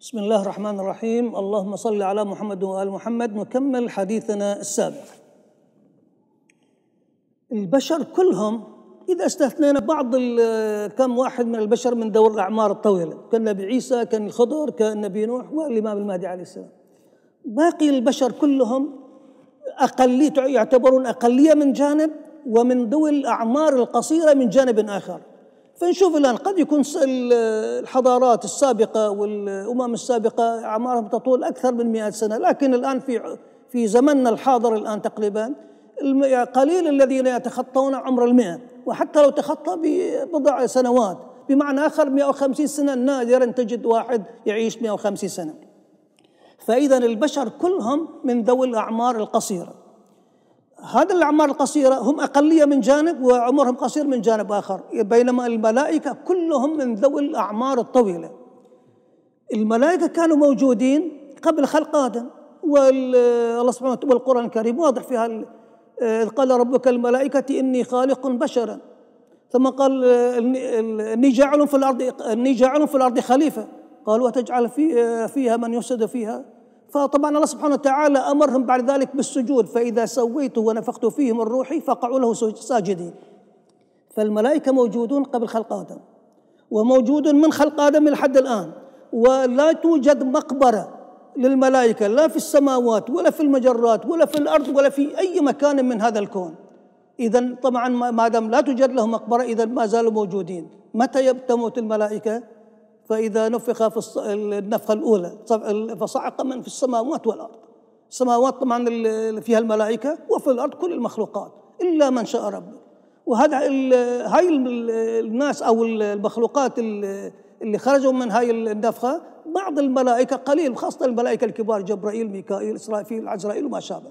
بسم الله الرحمن الرحيم اللهم صل على محمد وآل محمد نكمل حديثنا السابق البشر كلهم إذا استثنينا بعض كم واحد من البشر من ذوي الأعمار الطويلة كان نبي عيسى كان الخضر كان نبي نوح والإمام المهدي عليه السلام باقي البشر كلهم أقلية يعتبرون أقلية من جانب ومن ذوي الأعمار القصيرة من جانب آخر فنشوف الآن قد يكون الحضارات السابقة والأمم السابقة أعمارهم تطول أكثر من مئة سنة لكن الآن في في زمننا الحاضر الآن تقريبا قليل الذين يتخطون عمر المئة وحتى لو تخطى ببضع سنوات بمعنى آخر 150 سنة نادرا تجد واحد يعيش 150 سنة فإذا البشر كلهم من ذوي الأعمار القصيرة هذا الأعمار القصيرة هم أقلية من جانب وعمرهم قصير من جانب آخر إيه، بينما الملائكة كلهم من ذوي الأعمار الطويلة الملائكة كانوا موجودين قبل خلق آدم والله سبحانه وتعالى والقرآن الكريم واضح فيها إيه، إذ قال ربك الملائكة إني خالق بشرا ثم قال إني جاعل في الأرض إني جاعل في الأرض خليفة قال وتجعل في إيه، فيها من يفسد فيها فطبعا الله سبحانه وتعالى أمرهم بعد ذلك بالسجود فإذا سويته ونفخت فيهم من روحي فقعوا له ساجدين فالملائكة موجودون قبل خلق آدم وموجود من خلق آدم لحد الآن ولا توجد مقبرة للملائكة لا في السماوات ولا في المجرات ولا في الأرض ولا في أي مكان من هذا الكون إذا طبعا ما دام لا توجد لهم مقبرة إذا ما زالوا موجودين متى تموت الملائكة فإذا نفخ في النفخة الأولى فصعق من في السماوات والأرض السماوات طبعا فيها الملائكة وفي الأرض كل المخلوقات إلا من شاء ربه وهذا هاي الناس أو المخلوقات اللي خرجوا من هاي النفخة بعض الملائكة قليل خاصة الملائكة الكبار جبرائيل ميكائيل إسرائيل عزرائيل وما شابه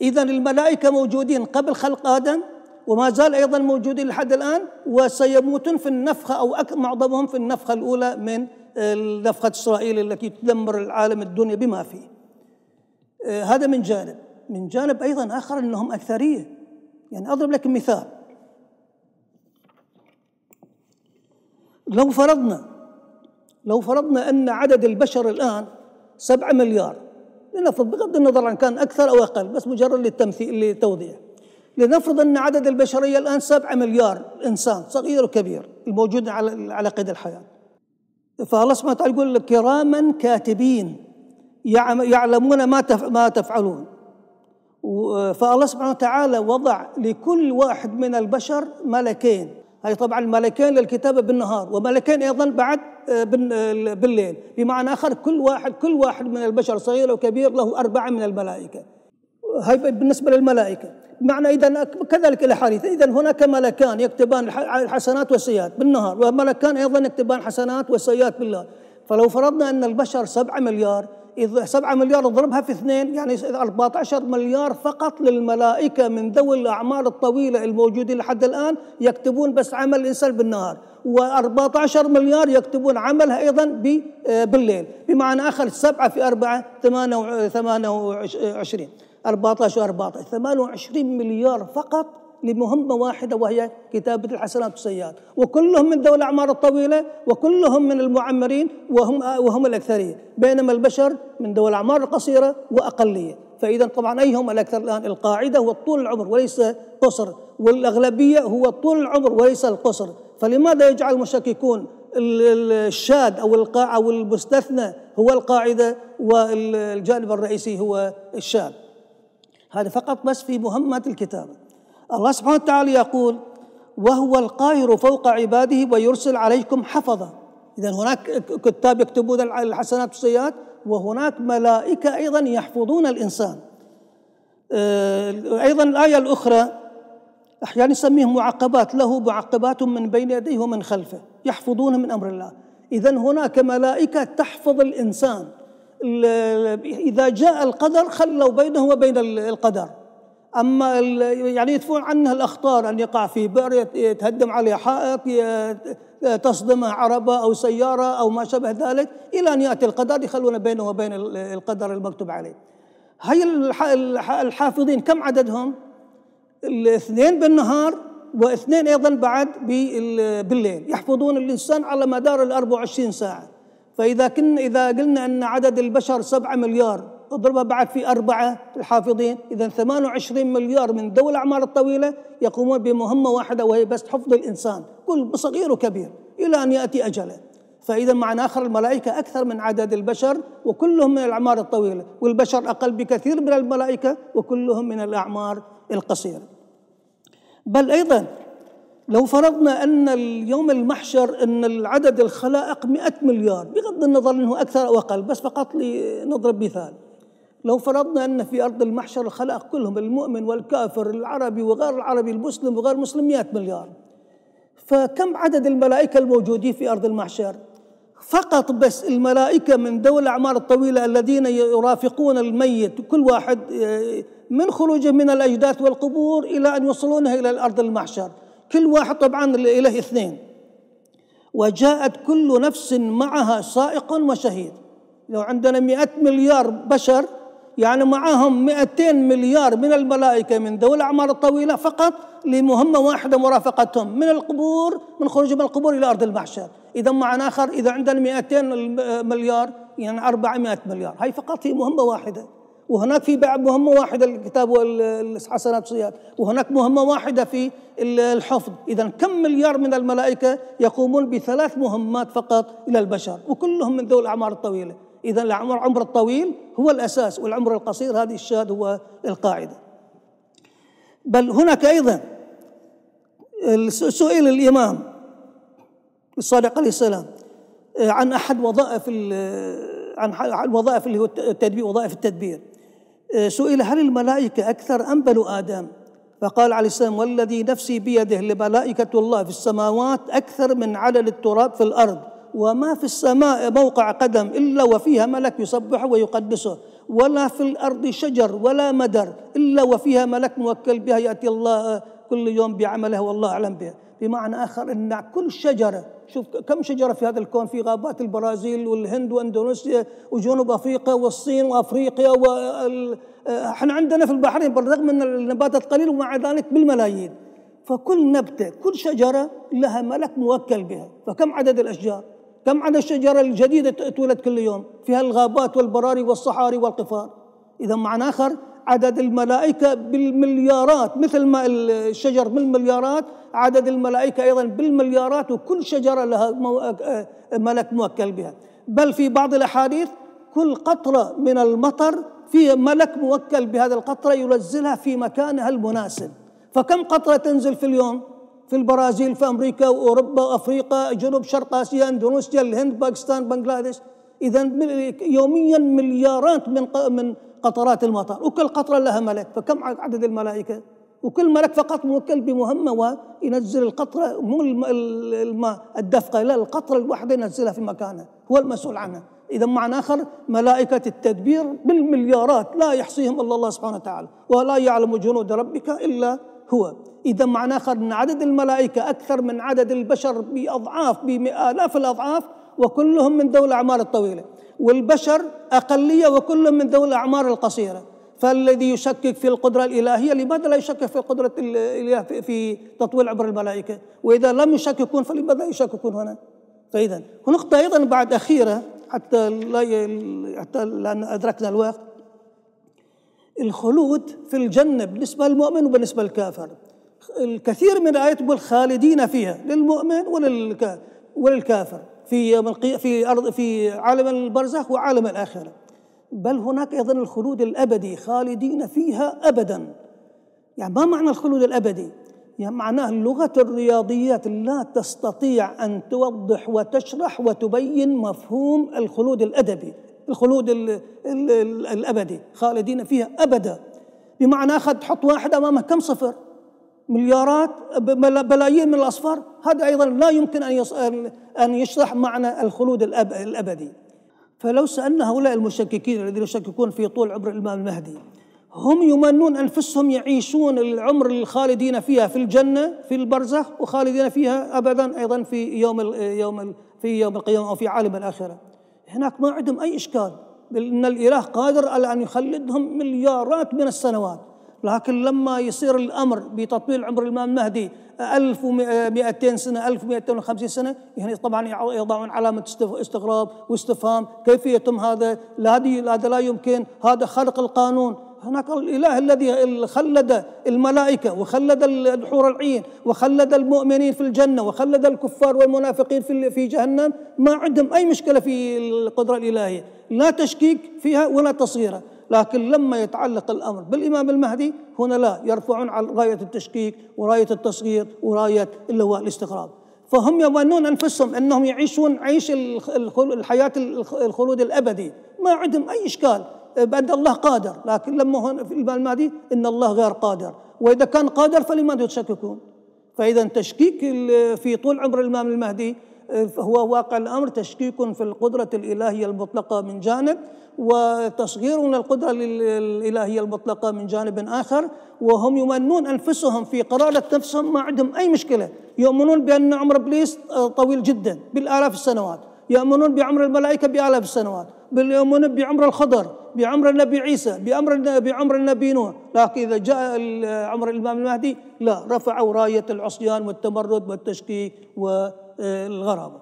إذا الملائكة موجودين قبل خلق آدم وما زال أيضا موجودين لحد الآن وسيموتون في النفخة أو معظمهم في النفخة الأولى من آه، نفخة إسرائيل التي تدمر العالم الدنيا بما فيه آه، هذا من جانب من جانب أيضا آخر أنهم أكثرية يعني أضرب لك مثال لو فرضنا لو فرضنا أن عدد البشر الآن سبعة مليار لنفرض بغض النظر عن كان أكثر أو أقل بس مجرد للتمثيل للتوضيح لنفرض أن عدد البشرية الآن سبعة مليار إنسان صغير وكبير الموجود على على قيد الحياة فالله سبحانه وتعالى يقول كراما كاتبين يعلمون ما ما تفعلون فالله سبحانه وتعالى وضع لكل واحد من البشر ملكين هي طبعا ملكين للكتابة بالنهار وملكين أيضا بعد آه، آه، بالليل بمعنى آخر كل واحد كل واحد من البشر صغير وكبير له أربعة من الملائكة هاي بالنسبة للملائكة معنى إذا كذلك الأحاديث إذا هناك ملكان يكتبان الحسنات والسيئات بالنهار وملكان أيضا يكتبان حسنات وسيئات بالليل فلو فرضنا أن البشر 7 مليار إذا 7 مليار اضربها في اثنين يعني 14 مليار فقط للملائكة من ذوي الأعمار الطويلة الموجودين لحد الآن يكتبون بس عمل الإنسان بالنهار و14 مليار يكتبون عملها أيضا بالليل بمعنى آخر 7 في 4 28 14 و14 28 مليار فقط لمهمة واحدة وهي كتابة الحسنات والسيئات وكلهم من ذوي الأعمار الطويلة وكلهم من المعمرين وهم وهم الأكثرية بينما البشر من ذوي الأعمار القصيرة وأقلية فإذا طبعا أيهم الأكثر الآن القاعدة هو طول العمر وليس قصر والأغلبية هو طول العمر وليس القصر فلماذا يجعل المشككون الشاد أو القاع أو المستثنى هو القاعدة والجانب الرئيسي هو الشاد. هذا فقط بس في مهمة الكتابة الله سبحانه وتعالى يقول وهو القاهر فوق عباده ويرسل عليكم حفظة إذا هناك كتاب يكتبون الحسنات والسيئات وهناك ملائكة أيضا يحفظون الإنسان آه، أيضا الآية الأخرى أحيانا يسميهم معقبات له معقبات من بين يديه ومن خلفه يحفظون من أمر الله إذا هناك ملائكة تحفظ الإنسان إذا جاء القدر خلوا بينه وبين القدر أما يعني يدفعون عنه الأخطار أن يقع في بئر يتهدم عليه حائط تصدمه عربة أو سيارة أو ما شابه ذلك إلى أن يأتي القدر يخلون بينه وبين القدر المكتوب عليه هاي الحافظين كم عددهم؟ الاثنين بالنهار واثنين أيضا بعد بالليل يحفظون الإنسان على مدار ال 24 ساعة فإذا كنا إذا قلنا أن عدد البشر سبعة مليار اضربها بعد في أربعة الحافظين إذا 28 مليار من ذوي الأعمار الطويلة يقومون بمهمة واحدة وهي بس حفظ الإنسان كل صغير وكبير إلى أن يأتي أجله فإذا معنى آخر الملائكة أكثر من عدد البشر وكلهم من الأعمار الطويلة والبشر أقل بكثير من الملائكة وكلهم من الأعمار القصيرة بل أيضا لو فرضنا أن اليوم المحشر أن العدد الخلائق مئة مليار بغض النظر أنه أكثر أو أقل بس فقط لنضرب مثال لو فرضنا أن في أرض المحشر الخلائق كلهم المؤمن والكافر العربي وغير العربي المسلم وغير المسلم مئة مليار فكم عدد الملائكة الموجودين في أرض المحشر فقط بس الملائكة من دول الأعمار الطويلة الذين يرافقون الميت كل واحد آه، من خروجه من الأجداث والقبور إلى أن يوصلونه إلى الأرض المحشر كل واحد طبعا له اثنين وجاءت كل نفس معها سائق وشهيد لو عندنا مئة مليار بشر يعني معهم 200 مليار من الملائكة من ذوي الأعمار الطويلة فقط لمهمة واحدة مرافقتهم من القبور من خروج من القبور إلى أرض المحشر إذا معنى آخر إذا عندنا 200 مليار يعني 400 مليار هي فقط هي مهمة واحدة وهناك في بعض مهمة واحدة الكتاب والحسنات والسيئات وهناك مهمة واحدة في الحفظ إذا كم مليار من الملائكة يقومون بثلاث مهمات فقط إلى البشر وكلهم من ذوي الأعمار الطويلة إذا العمر عمر الطويل هو الأساس والعمر القصير هذه الشاهد هو القاعدة بل هناك أيضا سئل الإمام الصادق عليه السلام آه، عن أحد وظائف عن الوظائف اللي هو التدبير وظائف التدبير سئل هل الملائكة أكثر أم بنو آدم فقال عليه السلام والذي نفسي بيده لملائكة الله في السماوات أكثر من علل التراب في الأرض وما في السماء موقع قدم إلا وفيها ملك يسبحه ويقدسه ولا في الأرض شجر ولا مدر إلا وفيها ملك موكل بها يأتي الله كل يوم بعمله والله أعلم به بمعنى آخر أن كل شجرة شوف كم شجرة في هذا الكون في غابات البرازيل والهند واندونيسيا وجنوب افريقيا والصين وافريقيا و احنا عندنا في البحرين بالرغم ان النباتات قليله ومع ذلك بالملايين فكل نبتة كل شجرة لها ملك موكل بها فكم عدد الأشجار كم عدد الشجرة الجديدة تولد كل يوم في هالغابات والبراري والصحاري والقفار إذا معنى آخر عدد الملائكة بالمليارات مثل ما الشجر بالمليارات عدد الملائكة أيضا بالمليارات وكل شجرة لها آه، ملك موكل بها بل في بعض الأحاديث كل قطرة من المطر في ملك موكل بهذه القطرة ينزلها في مكانها المناسب فكم قطرة تنزل في اليوم؟ في البرازيل في أمريكا وأوروبا وأفريقيا جنوب شرق آسيا إندونيسيا الهند باكستان بنغلاديش إذا يوميا مليارات من من قطرات المطر وكل قطرة لها ملك فكم عدد الملائكة وكل ملك فقط موكل بمهمة وينزل القطرة مو الماء الدفقة لا القطرة الواحدة ينزلها في مكانها هو المسؤول عنها إذا معنى آخر ملائكة التدبير بالمليارات لا يحصيهم إلا الله سبحانه وتعالى ولا يعلم جنود ربك إلا هو إذا معنى آخر أن عدد الملائكة أكثر من عدد البشر بأضعاف بمئات الأضعاف وكلهم من ذوي الأعمار الطويلة والبشر أقلية وكلهم من ذوي الأعمار القصيرة فالذي يشكك في القدرة الإلهية لماذا لا يشكك في القدرة الإلهية في تطويل عبر الملائكة وإذا لم يشككون فلماذا يشككون هنا فإذا ونقطة أيضا بعد أخيرة حتى لا ي... حتى لأن أدركنا الوقت الخلود في الجنة بالنسبة للمؤمن وبالنسبة للكافر الكثير من تقول خالدين فيها للمؤمن وللكافر في يوم في أرض في عالم البرزخ وعالم الآخرة بل هناك أيضا الخلود الأبدي خالدين فيها أبدا يعني ما معنى الخلود الأبدي؟ يعني معناه لغة الرياضيات لا تستطيع أن توضح وتشرح وتبين مفهوم الخلود الأدبي الخلود الـ الـ الـ الأبدي خالدين فيها أبدا بمعنى أخذ تحط واحد أمامه كم صفر؟ مليارات بلايين من الاصفار هذا ايضا لا يمكن ان ان يشرح معنى الخلود الابدي فلو سالنا هؤلاء المشككين الذين يشككون في طول عمر الامام المهدي هم يمنون انفسهم يعيشون العمر الخالدين فيها في الجنه في البرزخ وخالدين فيها ابدا ايضا في يوم يوم في يوم القيامه او في عالم الاخره هناك ما عندهم اي اشكال ان الاله قادر على ان يخلدهم مليارات من السنوات لكن لما يصير الأمر بتطويل عمر الإمام المهدي 1200 سنة 1250 سنة يعني طبعا يضعون علامة استغراب واستفهام كيف يتم هذا لا هذا لا يمكن هذا خلق القانون هناك الإله الذي خلد الملائكة وخلد الحور العين وخلد المؤمنين في الجنة وخلد الكفار والمنافقين في في جهنم ما عندهم أي مشكلة في القدرة الإلهية لا تشكيك فيها ولا تصغيرها لكن لما يتعلق الأمر بالإمام المهدي هنا لا يرفعون على راية التشكيك وراية التصغير وراية اللي هو الاستغراب فهم يظنون أنفسهم أنهم يعيشون عيش الحياة الخلود الأبدي ما عندهم أي إشكال بأن الله قادر لكن لما هنا في الإمام المهدي إن الله غير قادر وإذا كان قادر فلماذا يتشككون فإذا تشكيك في طول عمر الإمام المهدي هو واقع الأمر تشكيك في القدرة الإلهية المطلقة من جانب وتصغير القدرة الإلهية المطلقة من جانب آخر وهم يمنون أنفسهم في قرارة نفسهم ما عندهم أي مشكلة يؤمنون بأن عمر إبليس طويل جدا بالآلاف السنوات يؤمنون بعمر الملائكة بآلاف السنوات يؤمنون بعمر الخضر بعمر النبي عيسى بعمر بعمر النبي نوح لكن إذا جاء عمر الإمام المهدي لا رفعوا راية العصيان والتمرد والتشكيك و الغرابه